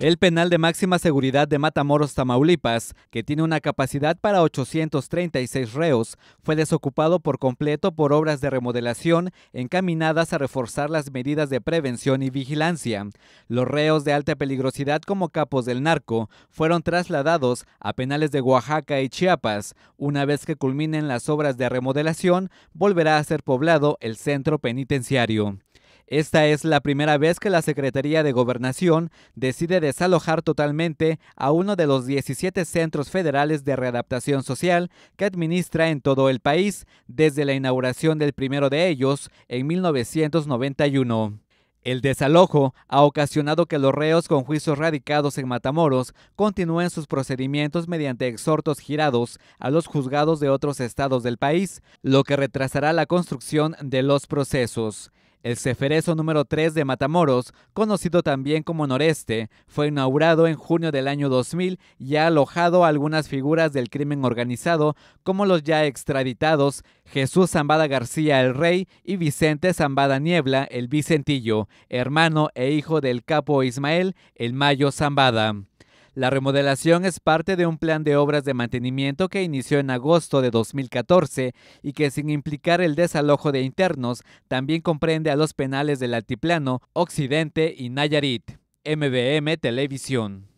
El penal de máxima seguridad de Matamoros, Tamaulipas, que tiene una capacidad para 836 reos, fue desocupado por completo por obras de remodelación encaminadas a reforzar las medidas de prevención y vigilancia. Los reos de alta peligrosidad como capos del narco fueron trasladados a penales de Oaxaca y Chiapas. Una vez que culminen las obras de remodelación, volverá a ser poblado el centro penitenciario. Esta es la primera vez que la Secretaría de Gobernación decide desalojar totalmente a uno de los 17 centros federales de readaptación social que administra en todo el país desde la inauguración del primero de ellos en 1991. El desalojo ha ocasionado que los reos con juicios radicados en Matamoros continúen sus procedimientos mediante exhortos girados a los juzgados de otros estados del país, lo que retrasará la construcción de los procesos. El Ceferezo número 3 de Matamoros, conocido también como Noreste, fue inaugurado en junio del año 2000 y ha alojado a algunas figuras del crimen organizado, como los ya extraditados Jesús Zambada García el Rey y Vicente Zambada Niebla el Vicentillo, hermano e hijo del capo Ismael el Mayo Zambada. La remodelación es parte de un plan de obras de mantenimiento que inició en agosto de 2014 y que sin implicar el desalojo de internos también comprende a los penales del Altiplano, Occidente y Nayarit. MBM Televisión.